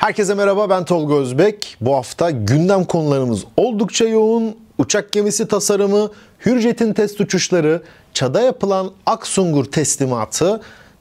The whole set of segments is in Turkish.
Herkese merhaba ben Tolga Özbek. Bu hafta gündem konularımız oldukça yoğun. Uçak gemisi tasarımı, Hürjet'in test uçuşları, Çad'a yapılan Aksungur teslimatı,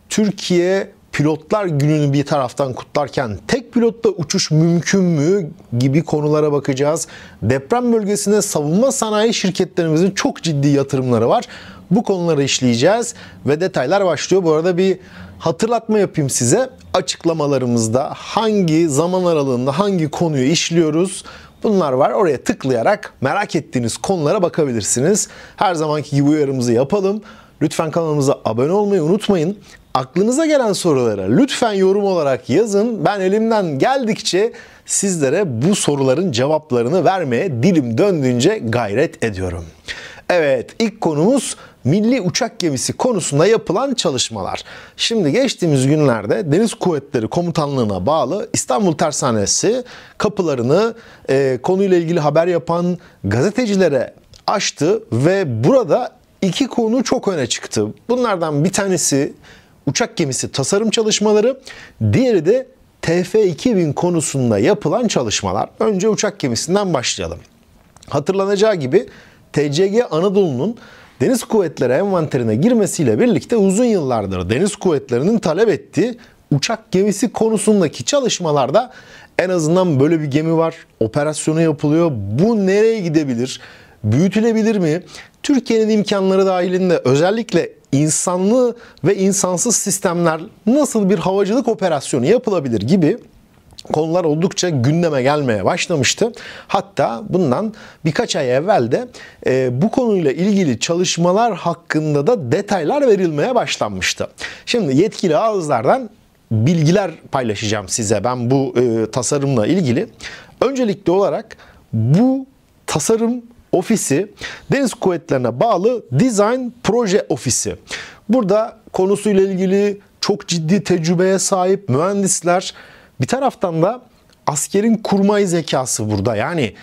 Türkiye pilotlar gününü bir taraftan kutlarken tek pilotla uçuş mümkün mü gibi konulara bakacağız. Deprem bölgesinde savunma sanayi şirketlerimizin çok ciddi yatırımları var. Bu konuları işleyeceğiz ve detaylar başlıyor. Bu arada bir Hatırlatma yapayım size. Açıklamalarımızda hangi zaman aralığında hangi konuyu işliyoruz Bunlar var. Oraya tıklayarak merak ettiğiniz konulara bakabilirsiniz. Her zamanki gibi uyarımızı yapalım. Lütfen kanalımıza abone olmayı unutmayın. Aklınıza gelen sorulara lütfen yorum olarak yazın. Ben elimden geldikçe sizlere bu soruların cevaplarını vermeye dilim döndüğünce gayret ediyorum. Evet, ilk konumuz milli uçak gemisi konusunda yapılan çalışmalar. Şimdi geçtiğimiz günlerde Deniz Kuvvetleri Komutanlığı'na bağlı İstanbul Tersanesi kapılarını e, konuyla ilgili haber yapan gazetecilere açtı ve burada iki konu çok öne çıktı. Bunlardan bir tanesi uçak gemisi tasarım çalışmaları, diğeri de TF2000 konusunda yapılan çalışmalar. Önce uçak gemisinden başlayalım. Hatırlanacağı gibi TCG Anadolu'nun Deniz Kuvvetleri envanterine girmesiyle birlikte uzun yıllardır Deniz Kuvvetleri'nin talep ettiği uçak gemisi konusundaki çalışmalarda en azından böyle bir gemi var, operasyonu yapılıyor. Bu nereye gidebilir? Büyütülebilir mi? Türkiye'nin imkanları dahilinde özellikle insanlı ve insansız sistemler nasıl bir havacılık operasyonu yapılabilir gibi konular oldukça gündeme gelmeye başlamıştı. Hatta bundan birkaç ay evvel de e, bu konuyla ilgili çalışmalar hakkında da detaylar verilmeye başlanmıştı. Şimdi yetkili ağızlardan bilgiler paylaşacağım size ben bu e, tasarımla ilgili. Öncelikli olarak bu tasarım ofisi Deniz Kuvvetlerine bağlı Design Proje Ofisi. Burada konusuyla ilgili çok ciddi tecrübeye sahip mühendisler, bir taraftan da askerin kurmay zekası burada. Yani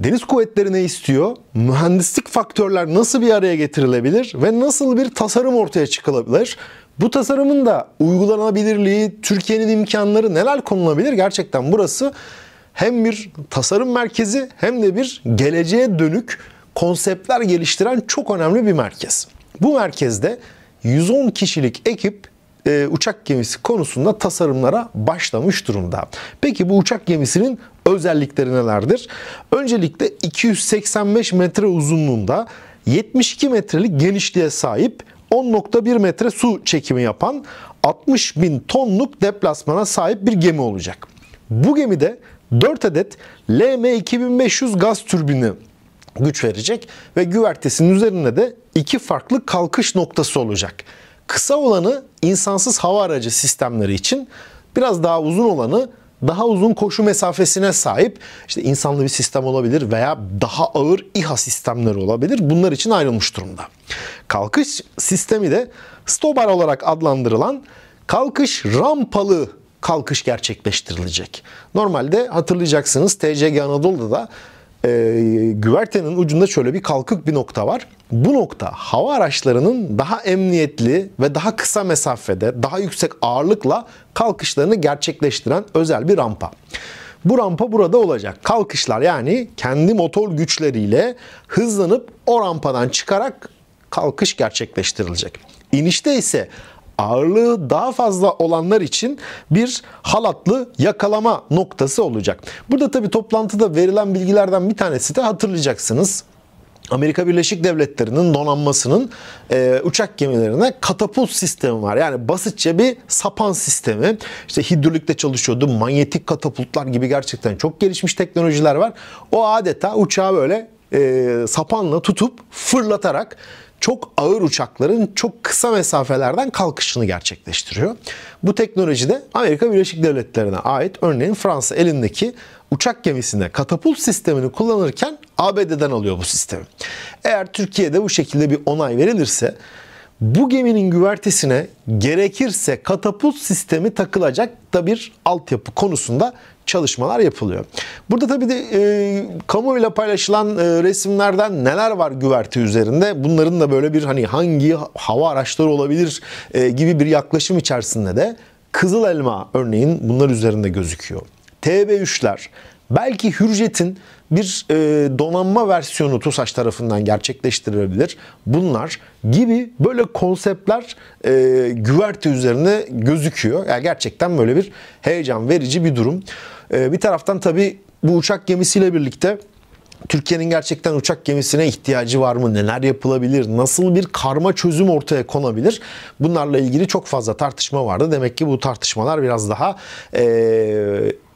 deniz kuvvetleri ne istiyor? Mühendislik faktörler nasıl bir araya getirilebilir ve nasıl bir tasarım ortaya çıkılabilir? Bu tasarımın da uygulanabilirliği, Türkiye'nin imkanları neler konulabilir? Gerçekten burası hem bir tasarım merkezi hem de bir geleceğe dönük konseptler geliştiren çok önemli bir merkez. Bu merkezde 110 kişilik ekip e, uçak gemisi konusunda tasarımlara başlamış durumda. Peki bu uçak gemisinin özellikleri nelerdir? Öncelikle 285 metre uzunluğunda 72 metrelik genişliğe sahip 10.1 metre su çekimi yapan 60 bin tonluk deplasmana sahip bir gemi olacak. Bu gemide 4 adet LM2500 gaz türbini güç verecek ve güvertesinin üzerinde de iki farklı kalkış noktası olacak. Kısa olanı insansız hava aracı sistemleri için, biraz daha uzun olanı daha uzun koşu mesafesine sahip işte insanlı bir sistem olabilir veya daha ağır İHA sistemleri olabilir. Bunlar için ayrılmış durumda. Kalkış sistemi de Stobar olarak adlandırılan kalkış rampalı kalkış gerçekleştirilecek. Normalde hatırlayacaksınız TCG Anadolu'da da e, güvertenin ucunda şöyle bir kalkık bir nokta var. Bu nokta hava araçlarının daha emniyetli ve daha kısa mesafede daha yüksek ağırlıkla kalkışlarını gerçekleştiren özel bir rampa. Bu rampa burada olacak. Kalkışlar yani kendi motor güçleriyle hızlanıp o rampadan çıkarak kalkış gerçekleştirilecek. İnişte ise ağırlığı daha fazla olanlar için bir halatlı yakalama noktası olacak. Burada tabi toplantıda verilen bilgilerden bir tanesi de hatırlayacaksınız. Amerika Birleşik Devletleri'nin donanmasının e, uçak gemilerine katapult sistemi var. Yani basitçe bir sapan sistemi. İşte hidrolikte çalışıyordu. Manyetik katapultlar gibi gerçekten çok gelişmiş teknolojiler var. O adeta uçağı böyle e, sapanla tutup fırlatarak çok ağır uçakların çok kısa mesafelerden kalkışını gerçekleştiriyor. Bu teknoloji de Amerika Birleşik Devletleri'ne ait örneğin Fransa elindeki uçak gemisine katapult sistemini kullanırken ABD'den alıyor bu sistemi. Eğer Türkiye'de bu şekilde bir onay verilirse bu geminin güvertesine gerekirse katapult sistemi takılacak da bir altyapı konusunda çalışmalar yapılıyor. Burada tabii de e, kamuyla paylaşılan e, resimlerden neler var güverte üzerinde? Bunların da böyle bir hani hangi hava araçları olabilir e, gibi bir yaklaşım içerisinde de Kızıl Elma örneğin bunlar üzerinde gözüküyor. TB3'ler, belki Hürjet'in bir e, donanma versiyonu TUSAŞ tarafından gerçekleştirilebilir. Bunlar gibi böyle konseptler e, güverte üzerine gözüküyor. Yani gerçekten böyle bir heyecan verici bir durum. E, bir taraftan tabii bu uçak gemisiyle birlikte Türkiye'nin gerçekten uçak gemisine ihtiyacı var mı? Neler yapılabilir? Nasıl bir karma çözüm ortaya konabilir? Bunlarla ilgili çok fazla tartışma vardı. Demek ki bu tartışmalar biraz daha e,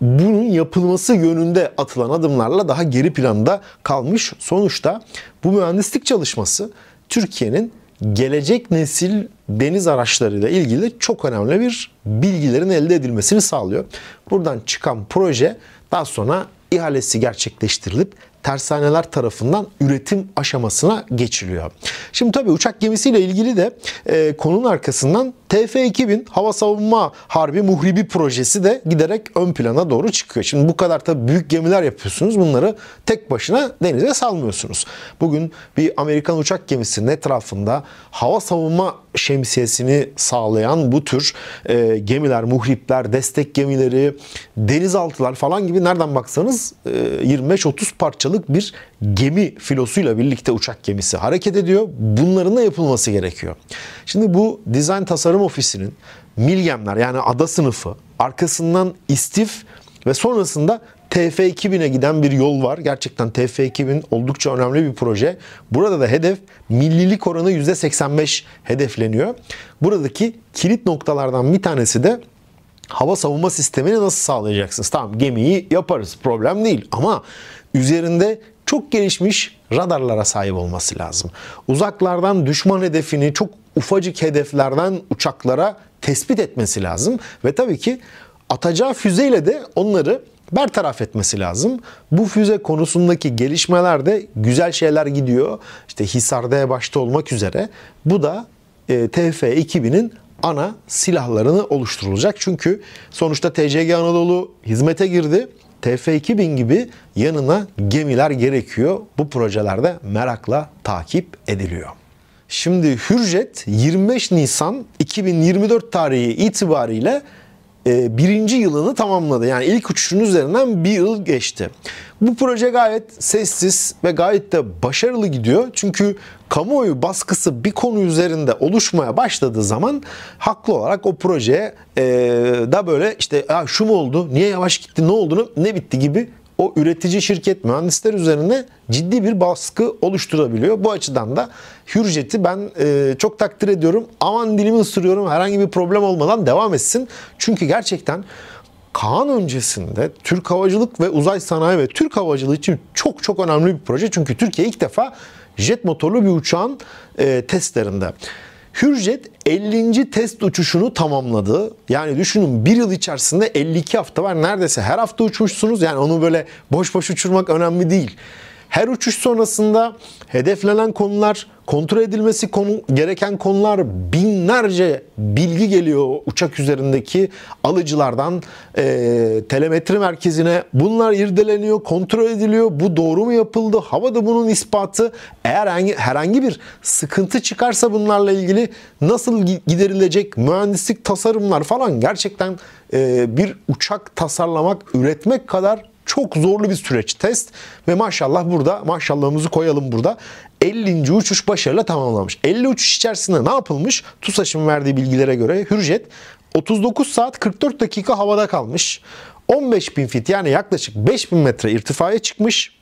bunun yapılması yönünde atılan adımlarla daha geri planda kalmış. Sonuçta bu mühendislik çalışması Türkiye'nin gelecek nesil deniz araçlarıyla ilgili çok önemli bir bilgilerin elde edilmesini sağlıyor. Buradan çıkan proje daha sonra ihalesi gerçekleştirilip tersaneler tarafından üretim aşamasına geçiliyor. Şimdi tabii uçak gemisiyle ilgili de e, konunun arkasından TF-2000 hava savunma harbi muhribi projesi de giderek ön plana doğru çıkıyor. Şimdi bu kadar da büyük gemiler yapıyorsunuz. Bunları tek başına denize salmıyorsunuz. Bugün bir Amerikan uçak gemisinin etrafında hava savunma şemsiyesini sağlayan bu tür e, gemiler, muhripler, destek gemileri, denizaltılar falan gibi nereden baksanız e, 25-30 parçalık bir gemi filosuyla birlikte uçak gemisi hareket ediyor. Bunların da yapılması gerekiyor. Şimdi bu dizayn tasarım Tarım Ofisi'nin Milyemler yani ada sınıfı arkasından istif ve sonrasında TF2000'e giden bir yol var. Gerçekten TF2000 oldukça önemli bir proje. Burada da hedef millilik oranı %85 hedefleniyor. Buradaki kilit noktalardan bir tanesi de hava savunma sistemini nasıl sağlayacaksınız? Tamam gemiyi yaparız problem değil ama üzerinde çok gelişmiş radarlara sahip olması lazım. Uzaklardan düşman hedefini çok ufacık hedeflerden uçaklara tespit etmesi lazım ve tabii ki atacağı füzeyle de onları bertaraf etmesi lazım. Bu füze konusundaki gelişmelerde güzel şeyler gidiyor. İşte Hisar'da başta olmak üzere. Bu da e, TF-2000'in ana silahlarını oluşturulacak. Çünkü sonuçta TCG Anadolu hizmete girdi. TF-2000 gibi yanına gemiler gerekiyor. Bu projelerde merakla takip ediliyor. Şimdi Hürjet 25 Nisan 2024 tarihi itibariyle e, birinci yılını tamamladı. Yani ilk uçuşun üzerinden bir yıl geçti. Bu proje gayet sessiz ve gayet de başarılı gidiyor. Çünkü kamuoyu baskısı bir konu üzerinde oluşmaya başladığı zaman haklı olarak o projeye e, da böyle işte ya şu mu oldu, niye yavaş gitti, ne oldu, ne bitti gibi o üretici şirket mühendisler üzerine ciddi bir baskı oluşturabiliyor. Bu açıdan da Hürjet'i ben e, çok takdir ediyorum. Aman dilimi ısırıyorum herhangi bir problem olmadan devam etsin. Çünkü gerçekten Kaan öncesinde Türk Havacılık ve Uzay Sanayi ve Türk Havacılığı için çok çok önemli bir proje. Çünkü Türkiye ilk defa jet motorlu bir uçağın e, testlerinde Hürjet 50. test uçuşunu tamamladı. Yani düşünün bir yıl içerisinde 52 hafta var. Neredeyse her hafta uçmuşsunuz. Yani onu böyle boş boş uçurmak önemli değil. Her uçuş sonrasında hedeflenen konular, kontrol edilmesi konu, gereken konular binlerce bilgi geliyor uçak üzerindeki alıcılardan e, telemetri merkezine. Bunlar irdeleniyor, kontrol ediliyor. Bu doğru mu yapıldı? Hava da bunun ispatı. Eğer herhangi bir sıkıntı çıkarsa bunlarla ilgili nasıl giderilecek mühendislik tasarımlar falan gerçekten e, bir uçak tasarlamak, üretmek kadar çok zorlu bir süreç test ve maşallah burada maşallahımızı koyalım burada 50. uçuş başarıyla tamamlanmış. 50 uçuş içerisinde ne yapılmış? TUSAŞ'ın verdiği bilgilere göre Hürjet 39 saat 44 dakika havada kalmış. 15 bin fit yani yaklaşık 5 bin metre irtifaya çıkmış.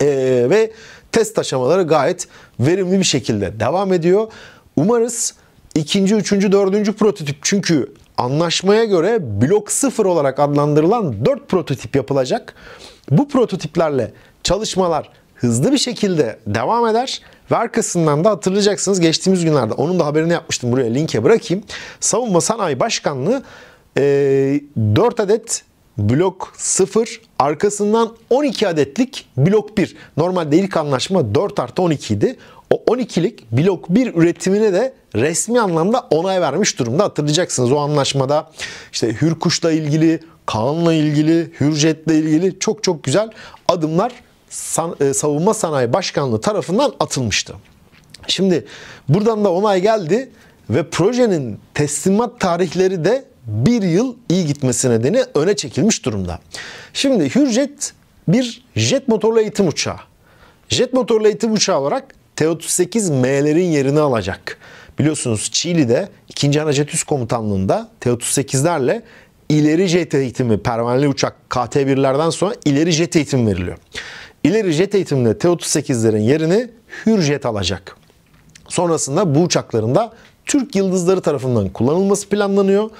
Ee, ve test aşamaları gayet verimli bir şekilde devam ediyor. Umarız ikinci, üçüncü, dördüncü prototip çünkü Anlaşmaya göre blok 0 olarak adlandırılan 4 prototip yapılacak. Bu prototiplerle çalışmalar hızlı bir şekilde devam eder ve arkasından da hatırlayacaksınız geçtiğimiz günlerde onun da haberini yapmıştım buraya linke bırakayım. Savunma Sanayi Başkanlığı e, 4 adet blok 0 arkasından 12 adetlik blok 1. Normalde ilk anlaşma 4 artı 12 idi o 12'lik blok 1 üretimine de resmi anlamda onay vermiş durumda. Hatırlayacaksınız o anlaşmada işte Hürkuş'la ilgili, Kaan'la ilgili, Hürjet'le ilgili çok çok güzel adımlar san, e, Savunma Sanayi Başkanlığı tarafından atılmıştı. Şimdi buradan da onay geldi ve projenin teslimat tarihleri de bir yıl iyi gitmesi nedeni öne çekilmiş durumda. Şimdi Hürjet bir jet motorlu eğitim uçağı. Jet motorlu eğitim uçağı olarak T-38M'lerin yerini alacak. Biliyorsunuz Çiğli'de 2. Anacetüs Komutanlığı'nda T-38'lerle ileri jet eğitimi, pervaneli uçak KT-1'lerden sonra ileri jet eğitim veriliyor. İleri jet eğitiminde T-38'lerin yerini Hürjet alacak. Sonrasında bu uçakların da Türk Yıldızları tarafından kullanılması planlanıyor.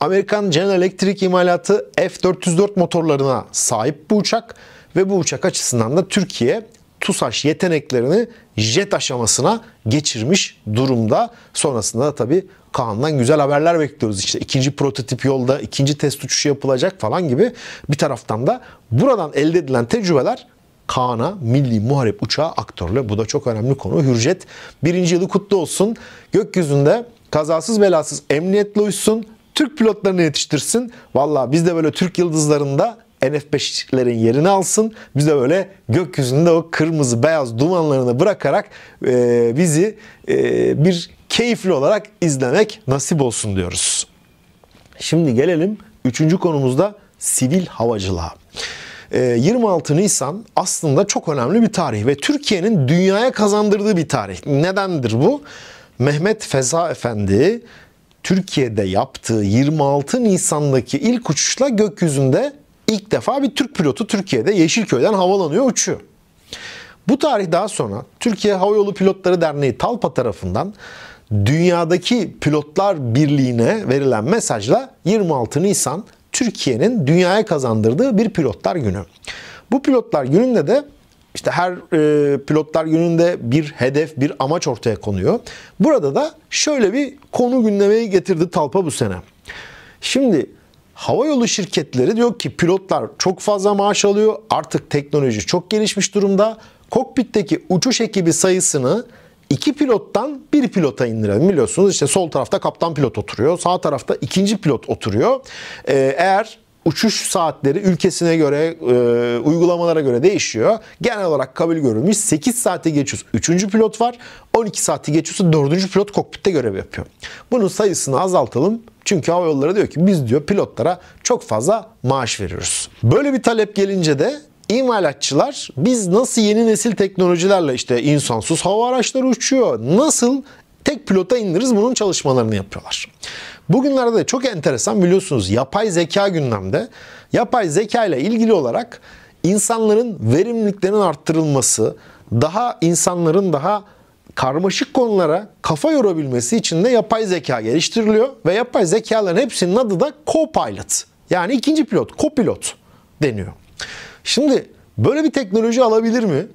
Amerikan General Electric imalatı F-404 motorlarına sahip bu uçak ve bu uçak açısından da Türkiye TUSAŞ yeteneklerini jet aşamasına geçirmiş durumda. Sonrasında da tabii Kaan'dan güzel haberler bekliyoruz. İşte ikinci prototip yolda, ikinci test uçuşu yapılacak falan gibi. Bir taraftan da buradan elde edilen tecrübeler Kaan'a milli muharip uçağı aktörle. Bu da çok önemli konu. Hürjet birinci yılı kutlu olsun. Gökyüzünde kazasız belasız emniyetle uçsun. Türk pilotlarını yetiştirsin. Valla biz de böyle Türk yıldızlarında NF5'lerin yerini alsın. Biz de böyle gökyüzünde o kırmızı beyaz dumanlarını bırakarak e, bizi e, bir keyifli olarak izlemek nasip olsun diyoruz. Şimdi gelelim üçüncü konumuzda sivil havacılığa. 26 e, Nisan aslında çok önemli bir tarih ve Türkiye'nin dünyaya kazandırdığı bir tarih. Nedendir bu? Mehmet Feza Efendi Türkiye'de yaptığı 26 Nisan'daki ilk uçuşla gökyüzünde ilk defa bir Türk pilotu Türkiye'de Yeşilköy'den havalanıyor, uçuyor. Bu tarih daha sonra Türkiye Havayolu Pilotları Derneği TALPA tarafından dünyadaki pilotlar birliğine verilen mesajla 26 Nisan Türkiye'nin dünyaya kazandırdığı bir pilotlar günü. Bu pilotlar gününde de işte her e, pilotlar gününde bir hedef, bir amaç ortaya konuyor. Burada da şöyle bir konu gündemeye getirdi Talpa bu sene. Şimdi Havayolu şirketleri diyor ki pilotlar çok fazla maaş alıyor. Artık teknoloji çok gelişmiş durumda. Kokpitteki uçuş ekibi sayısını iki pilottan bir pilota indirelim. Biliyorsunuz işte sol tarafta kaptan pilot oturuyor. Sağ tarafta ikinci pilot oturuyor. Ee, eğer uçuş saatleri ülkesine göre, e, uygulamalara göre değişiyor. Genel olarak kabul görülmüş 8 saate geçiyorsa 3. pilot var, 12 saati geçiyorsa 4. pilot kokpitte görev yapıyor. Bunun sayısını azaltalım. Çünkü hava yolları diyor ki biz diyor pilotlara çok fazla maaş veriyoruz. Böyle bir talep gelince de İmalatçılar biz nasıl yeni nesil teknolojilerle işte insansız hava araçları uçuyor. Nasıl tek pilota indiririz bunun çalışmalarını yapıyorlar. Bugünlerde de çok enteresan biliyorsunuz yapay zeka gündemde. Yapay zeka ile ilgili olarak insanların verimliliklerinin arttırılması, daha insanların daha karmaşık konulara kafa yorabilmesi için de yapay zeka geliştiriliyor ve yapay zekaların hepsinin adı da co-pilot. Yani ikinci pilot, co-pilot deniyor. Şimdi böyle bir teknoloji alabilir mi?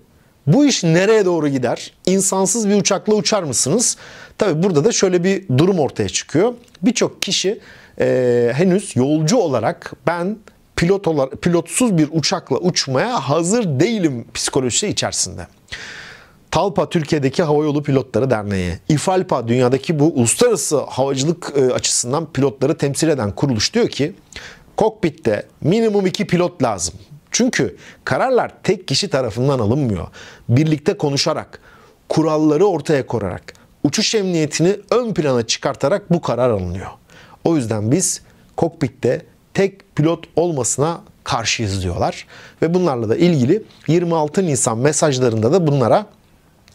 Bu iş nereye doğru gider? İnsansız bir uçakla uçar mısınız? Tabi burada da şöyle bir durum ortaya çıkıyor. Birçok kişi e, henüz yolcu olarak ben pilot olarak, pilotsuz bir uçakla uçmaya hazır değilim psikolojisi içerisinde. TALPA Türkiye'deki Havayolu Pilotları Derneği, İFALPA dünyadaki bu uluslararası havacılık e, açısından pilotları temsil eden kuruluş diyor ki kokpitte minimum iki pilot lazım. Çünkü kararlar tek kişi tarafından alınmıyor. Birlikte konuşarak, kuralları ortaya koyarak, uçuş emniyetini ön plana çıkartarak bu karar alınıyor. O yüzden biz kokpitte tek pilot olmasına karşıyız diyorlar. Ve bunlarla da ilgili 26 Nisan mesajlarında da bunlara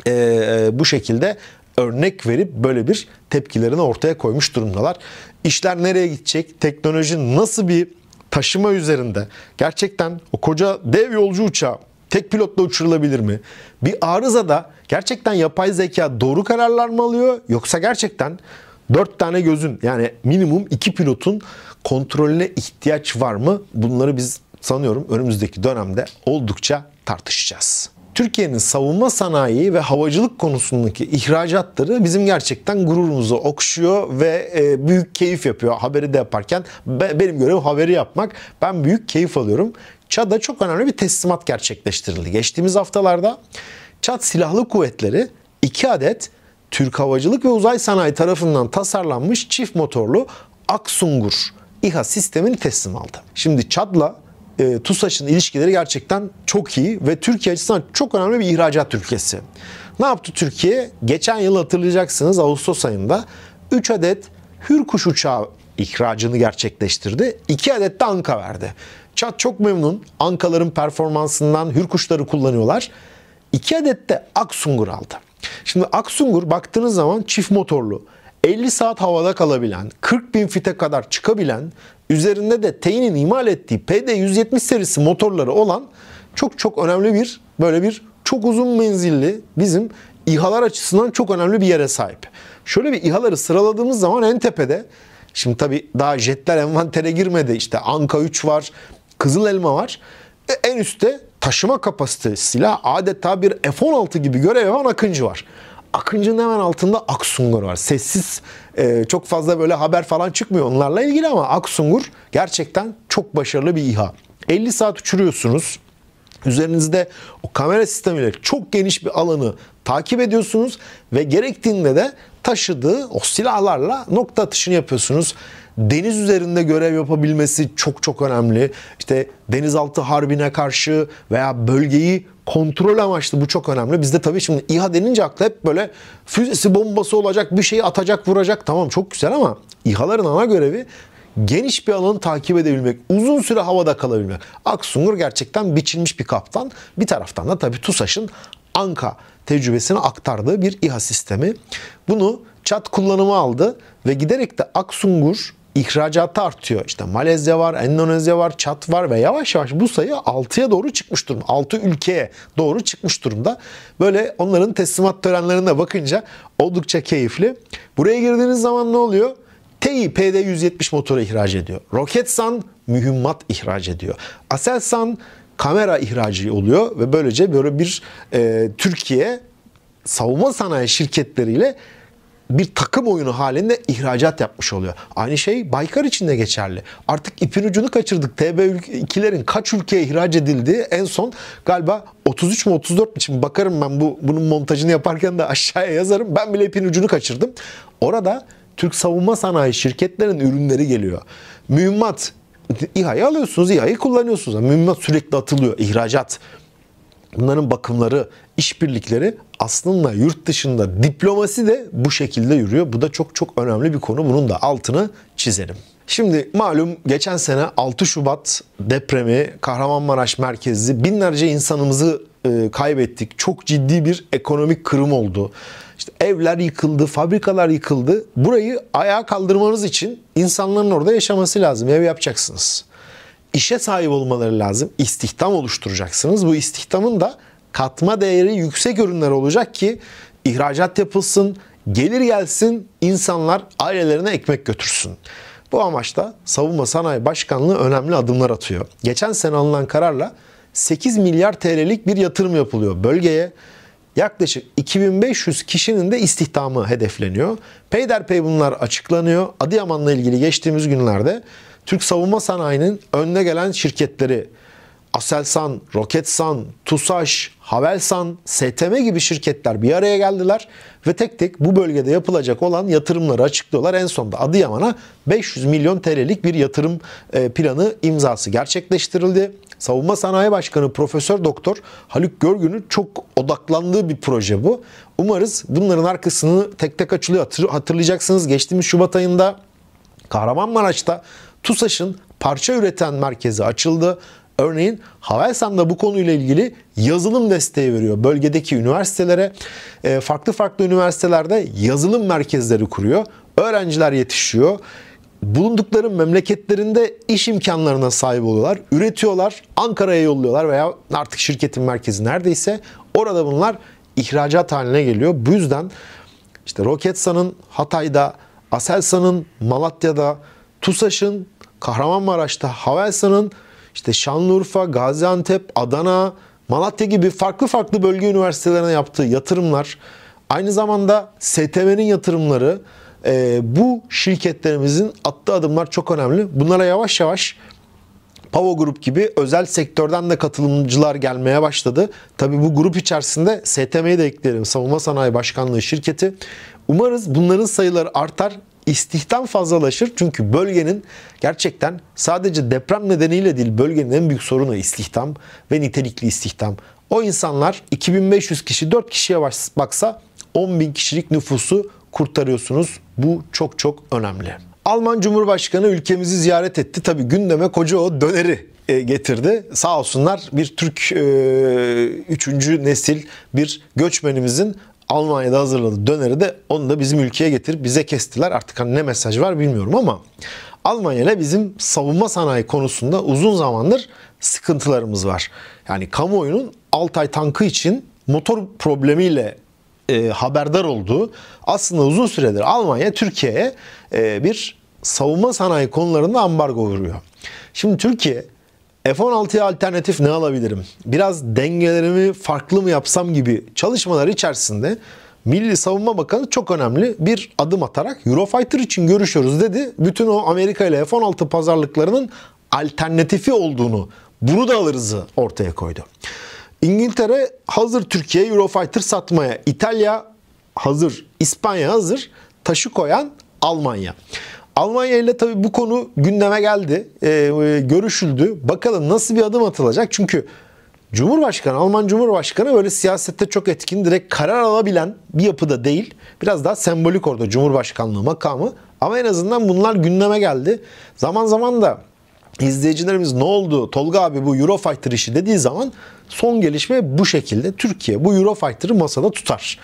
e, e, bu şekilde örnek verip böyle bir tepkilerini ortaya koymuş durumdalar. İşler nereye gidecek? Teknoloji nasıl bir taşıma üzerinde? Gerçekten o koca dev yolcu uçağı tek pilotla uçurulabilir mi? Bir arıza da Gerçekten yapay zeka doğru kararlar mı alıyor yoksa gerçekten 4 tane gözün yani minimum 2 pilotun kontrolüne ihtiyaç var mı? Bunları biz sanıyorum önümüzdeki dönemde oldukça tartışacağız. Türkiye'nin savunma sanayi ve havacılık konusundaki ihracatları bizim gerçekten gururumuzu okşuyor ve e, büyük keyif yapıyor. Haberi de yaparken benim görevim haberi yapmak. Ben büyük keyif alıyorum. ÇAD'a çok önemli bir teslimat gerçekleştirildi. Geçtiğimiz haftalarda Çat Silahlı Kuvvetleri 2 adet Türk Havacılık ve Uzay Sanayi tarafından tasarlanmış çift motorlu Aksungur İHA sistemini teslim aldı. Şimdi Çat'la e, TUSAŞ'ın ilişkileri gerçekten çok iyi ve Türkiye açısından çok önemli bir ihracat ülkesi. Ne yaptı Türkiye? Geçen yıl hatırlayacaksınız Ağustos ayında 3 adet Hürkuş uçağı ihracını gerçekleştirdi. 2 adet de Anka verdi. Çat çok memnun. Ankaların performansından Hürkuşları kullanıyorlar. 2 adet de Aksungur aldı. Şimdi Aksungur baktığınız zaman çift motorlu, 50 saat havada kalabilen, 40 bin fite kadar çıkabilen, üzerinde de T'nin imal ettiği PD-170 serisi motorları olan çok çok önemli bir böyle bir çok uzun menzilli bizim İHA'lar açısından çok önemli bir yere sahip. Şöyle bir İHA'ları sıraladığımız zaman en tepede şimdi tabi daha jetler envantere girmedi işte Anka 3 var, Kızıl Elma var. E, en üstte taşıma kapasitesiyle adeta bir F-16 gibi görev yapan Akıncı var. Akıncı'nın hemen altında Aksungur var. Sessiz, e, çok fazla böyle haber falan çıkmıyor onlarla ilgili ama Aksungur gerçekten çok başarılı bir İHA. 50 saat uçuruyorsunuz. Üzerinizde o kamera sistemiyle çok geniş bir alanı takip ediyorsunuz ve gerektiğinde de taşıdığı o silahlarla nokta atışını yapıyorsunuz deniz üzerinde görev yapabilmesi çok çok önemli. İşte denizaltı harbine karşı veya bölgeyi kontrol amaçlı bu çok önemli. Bizde tabii şimdi İHA denince akla hep böyle füzesi bombası olacak, bir şeyi atacak, vuracak. Tamam çok güzel ama İHA'ların ana görevi geniş bir alanı takip edebilmek, uzun süre havada kalabilmek. Aksungur gerçekten biçilmiş bir kaptan. Bir taraftan da tabii TUSAŞ'ın Anka tecrübesini aktardığı bir İHA sistemi. Bunu çat kullanımı aldı ve giderek de Aksungur ihracatı artıyor. İşte Malezya var, Endonezya var, Çat var ve yavaş yavaş bu sayı 6'ya doğru çıkmış durumda. 6 ülkeye doğru çıkmış durumda. Böyle onların teslimat törenlerine bakınca oldukça keyifli. Buraya girdiğiniz zaman ne oluyor? TEİ PD-170 motoru ihraç ediyor. Roketsan mühimmat ihraç ediyor. Aselsan kamera ihracı oluyor ve böylece böyle bir e, Türkiye savunma sanayi şirketleriyle bir takım oyunu halinde ihracat yapmış oluyor. Aynı şey Baykar için de geçerli. Artık ipin ucunu kaçırdık. TB2'lerin kaç ülkeye ihraç edildiği en son galiba 33 mu 34 mi? Şimdi bakarım ben bu bunun montajını yaparken de aşağıya yazarım. Ben bile ipin ucunu kaçırdım. Orada Türk savunma sanayi şirketlerinin ürünleri geliyor. Mühimmat, İHA'yı alıyorsunuz, İHA'yı kullanıyorsunuz. mühimmat sürekli atılıyor, ihracat. Bunların bakımları, işbirlikleri aslında yurt dışında diplomasi de bu şekilde yürüyor. Bu da çok çok önemli bir konu. Bunun da altını çizelim. Şimdi malum geçen sene 6 Şubat depremi Kahramanmaraş merkezli binlerce insanımızı e, kaybettik. Çok ciddi bir ekonomik kırım oldu. İşte evler yıkıldı, fabrikalar yıkıldı. Burayı ayağa kaldırmanız için insanların orada yaşaması lazım. Ev yapacaksınız işe sahip olmaları lazım. İstihdam oluşturacaksınız. Bu istihdamın da katma değeri yüksek ürünler olacak ki ihracat yapılsın, gelir gelsin, insanlar ailelerine ekmek götürsün. Bu amaçta Savunma Sanayi Başkanlığı önemli adımlar atıyor. Geçen sene alınan kararla 8 milyar TL'lik bir yatırım yapılıyor bölgeye. Yaklaşık 2500 kişinin de istihdamı hedefleniyor. Peyderpey bunlar açıklanıyor. Adıyaman'la ilgili geçtiğimiz günlerde Türk savunma sanayinin önüne gelen şirketleri Aselsan, Roketsan, TUSAŞ, Havelsan, STM gibi şirketler bir araya geldiler ve tek tek bu bölgede yapılacak olan yatırımları açıklıyorlar. En sonunda Adıyaman'a 500 milyon TL'lik bir yatırım e, planı imzası gerçekleştirildi. Savunma Sanayi Başkanı Profesör Doktor Haluk Görgün'ün çok odaklandığı bir proje bu. Umarız bunların arkasını tek tek açılıyor. Hatırlayacaksınız geçtiğimiz Şubat ayında Kahramanmaraş'ta TUSAŞ'ın parça üreten merkezi açıldı. Örneğin Havelsan da bu konuyla ilgili yazılım desteği veriyor. Bölgedeki üniversitelere ee, farklı farklı üniversitelerde yazılım merkezleri kuruyor. Öğrenciler yetişiyor. Bulundukları memleketlerinde iş imkanlarına sahip oluyorlar. Üretiyorlar, Ankara'ya yolluyorlar veya artık şirketin merkezi neredeyse orada bunlar ihracat haline geliyor. Bu yüzden işte Roketsan'ın Hatay'da, Aselsan'ın Malatya'da, TUSAŞ'ın, Kahramanmaraş'ta Havelsan'ın, işte Şanlıurfa, Gaziantep, Adana, Malatya gibi farklı farklı bölge üniversitelerine yaptığı yatırımlar, aynı zamanda STM'nin yatırımları, e, bu şirketlerimizin attığı adımlar çok önemli. Bunlara yavaş yavaş Pavo Grup gibi özel sektörden de katılımcılar gelmeye başladı. Tabi bu grup içerisinde STM'yi de eklerim. Savunma Sanayi Başkanlığı şirketi. Umarız bunların sayıları artar istihdam fazlalaşır. Çünkü bölgenin gerçekten sadece deprem nedeniyle değil bölgenin en büyük sorunu istihdam ve nitelikli istihdam. O insanlar 2500 kişi 4 kişiye baksa 10 bin kişilik nüfusu kurtarıyorsunuz. Bu çok çok önemli. Alman Cumhurbaşkanı ülkemizi ziyaret etti. Tabi gündeme koca o döneri e, getirdi. Sağ olsunlar bir Türk e, üçüncü nesil bir göçmenimizin Almanya'da hazırladı döneri de onu da bizim ülkeye getirip bize kestiler. Artık hani ne mesaj var bilmiyorum ama Almanya ile bizim savunma sanayi konusunda uzun zamandır sıkıntılarımız var. Yani kamuoyunun Altay tankı için motor problemiyle e, haberdar olduğu aslında uzun süredir Almanya Türkiye'ye e, bir savunma sanayi konularında ambargo vuruyor. Şimdi Türkiye F-16'ya alternatif ne alabilirim? Biraz dengelerimi farklı mı yapsam gibi çalışmalar içerisinde Milli Savunma Bakanı çok önemli bir adım atarak Eurofighter için görüşüyoruz dedi. Bütün o Amerika ile F-16 pazarlıklarının alternatifi olduğunu, bunu da alırızı ortaya koydu. İngiltere hazır Türkiye Eurofighter satmaya, İtalya hazır, İspanya hazır, taşı koyan Almanya. Almanya ile tabii bu konu gündeme geldi, ee, e, görüşüldü. Bakalım nasıl bir adım atılacak? Çünkü Cumhurbaşkanı, Alman Cumhurbaşkanı böyle siyasette çok etkin, direkt karar alabilen bir yapıda değil. Biraz daha sembolik orada Cumhurbaşkanlığı makamı. Ama en azından bunlar gündeme geldi. Zaman zaman da izleyicilerimiz ne oldu Tolga abi bu Eurofighter işi dediği zaman son gelişme bu şekilde. Türkiye bu Eurofighter'ı masada tutar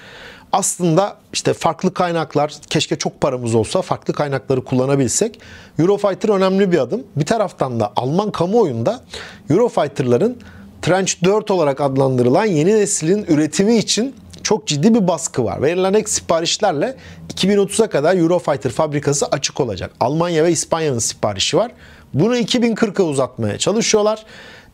aslında işte farklı kaynaklar, keşke çok paramız olsa farklı kaynakları kullanabilsek. Eurofighter önemli bir adım. Bir taraftan da Alman kamuoyunda Eurofighter'ların Trench 4 olarak adlandırılan yeni neslin üretimi için çok ciddi bir baskı var. Verilen ek siparişlerle 2030'a kadar Eurofighter fabrikası açık olacak. Almanya ve İspanya'nın siparişi var. Bunu 2040'a uzatmaya çalışıyorlar.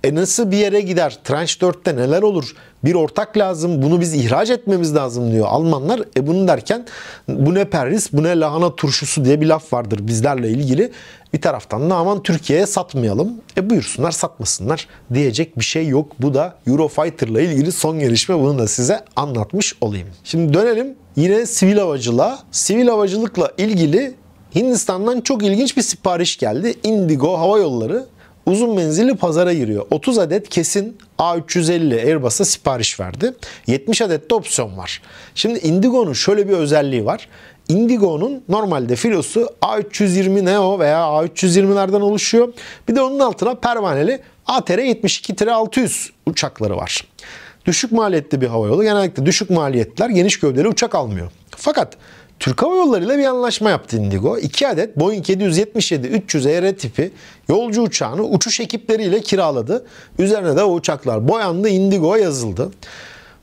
E nasıl bir yere gider? Trench 4'te neler olur? Bir ortak lazım. Bunu biz ihraç etmemiz lazım diyor Almanlar. E bunu derken bu ne Paris, bu ne lahana turşusu diye bir laf vardır bizlerle ilgili. Bir taraftan da aman Türkiye'ye satmayalım. E buyursunlar satmasınlar diyecek bir şey yok. Bu da Eurofighter'la ilgili son gelişme. Bunu da size anlatmış olayım. Şimdi dönelim yine sivil havacılığa. Sivil havacılıkla ilgili Hindistan'dan çok ilginç bir sipariş geldi. Indigo Hava Yolları uzun menzilli pazara giriyor. 30 adet kesin A350 Airbus'a sipariş verdi. 70 adet de opsiyon var. Şimdi Indigo'nun şöyle bir özelliği var. Indigo'nun normalde filosu A320 Neo veya A320'lerden oluşuyor. Bir de onun altına pervaneli ATR-72-600 uçakları var. Düşük maliyetli bir havayolu genellikle düşük maliyetler geniş gövdeli uçak almıyor. Fakat Türk Hava Yolları ile bir anlaşma yaptı Indigo. 2 adet Boeing 777-300 ER tipi yolcu uçağını uçuş ekipleriyle kiraladı. Üzerine de o uçaklar boyandı, Indigo yazıldı.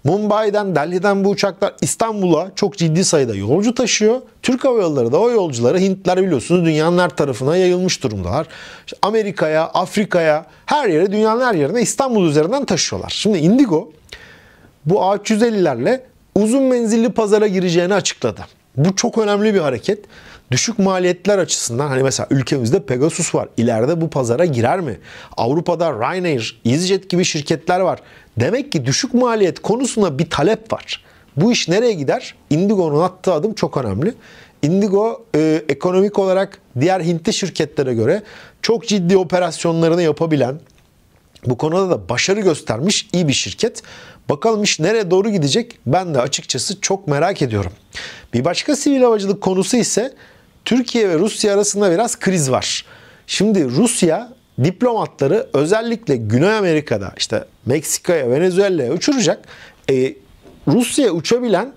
Mumbai'den, Delhi'den bu uçaklar İstanbul'a çok ciddi sayıda yolcu taşıyor. Türk Hava Yolları da o yolcuları Hintler biliyorsunuz dünyanın her tarafına yayılmış durumdalar. İşte Amerika'ya, Afrika'ya, her yere, dünyanın her yerine İstanbul üzerinden taşıyorlar. Şimdi Indigo bu A350'lerle uzun menzilli pazara gireceğini açıkladı. Bu çok önemli bir hareket. Düşük maliyetler açısından hani mesela ülkemizde Pegasus var. İleride bu pazara girer mi? Avrupa'da Ryanair, EasyJet gibi şirketler var. Demek ki düşük maliyet konusunda bir talep var. Bu iş nereye gider? Indigo'nun attığı adım çok önemli. Indigo e, ekonomik olarak diğer Hintli şirketlere göre çok ciddi operasyonlarını yapabilen, bu konuda da başarı göstermiş iyi bir şirket. Bakalım iş nereye doğru gidecek ben de açıkçası çok merak ediyorum. Bir başka sivil havacılık konusu ise Türkiye ve Rusya arasında biraz kriz var. Şimdi Rusya diplomatları özellikle Güney Amerika'da işte Meksika'ya, Venezuela'ya uçuracak. E, Rusya'ya uçabilen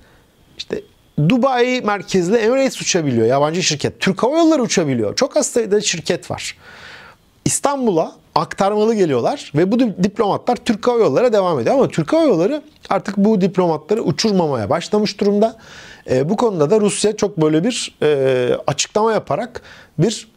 işte Dubai merkezli Emirates uçabiliyor. Yabancı şirket. Türk Hava Yolları uçabiliyor. Çok az sayıda şirket var. İstanbul'a aktarmalı geliyorlar ve bu diplomatlar Türk Hava Yolları'na devam ediyor. Ama Türk Hava Yolları artık bu diplomatları uçurmamaya başlamış durumda. E, bu konuda da Rusya çok böyle bir e, açıklama yaparak bir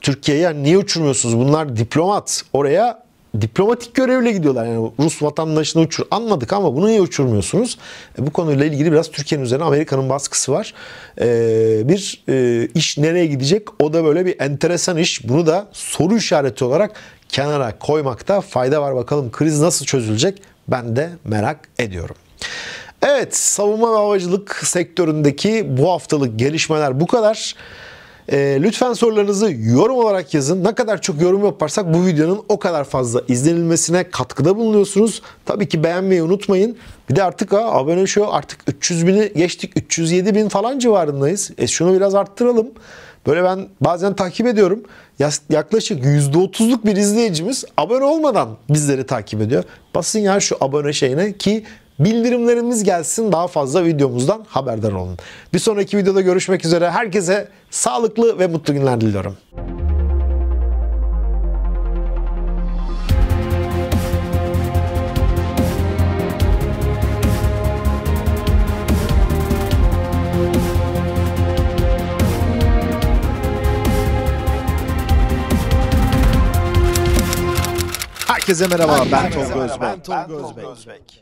Türkiye'ye yani niye uçurmuyorsunuz? Bunlar diplomat. Oraya diplomatik görevle gidiyorlar. Yani Rus vatandaşını uçur. Anladık ama bunu niye uçurmuyorsunuz? E, bu konuyla ilgili biraz Türkiye'nin üzerine Amerika'nın baskısı var. E, bir e, iş nereye gidecek? O da böyle bir enteresan iş. Bunu da soru işareti olarak kenara koymakta fayda var. Bakalım kriz nasıl çözülecek? Ben de merak ediyorum. Evet, savunma ve havacılık sektöründeki bu haftalık gelişmeler bu kadar. E, lütfen sorularınızı yorum olarak yazın. Ne kadar çok yorum yaparsak bu videonun o kadar fazla izlenilmesine katkıda bulunuyorsunuz. Tabii ki beğenmeyi unutmayın. Bir de artık ha, abone şu artık 300 bini geçtik 307 bin falan civarındayız. E şunu biraz arttıralım. Böyle ben bazen takip ediyorum. Yaklaşık %30'luk bir izleyicimiz abone olmadan bizleri takip ediyor. Basın ya şu abone şeyine ki Bildirimlerimiz gelsin daha fazla videomuzdan haberdar olun. Bir sonraki videoda görüşmek üzere. Herkese sağlıklı ve mutlu günler diliyorum. Herkese merhaba, Herkese ben Tolga Özbek. Ben Tolga Özbek.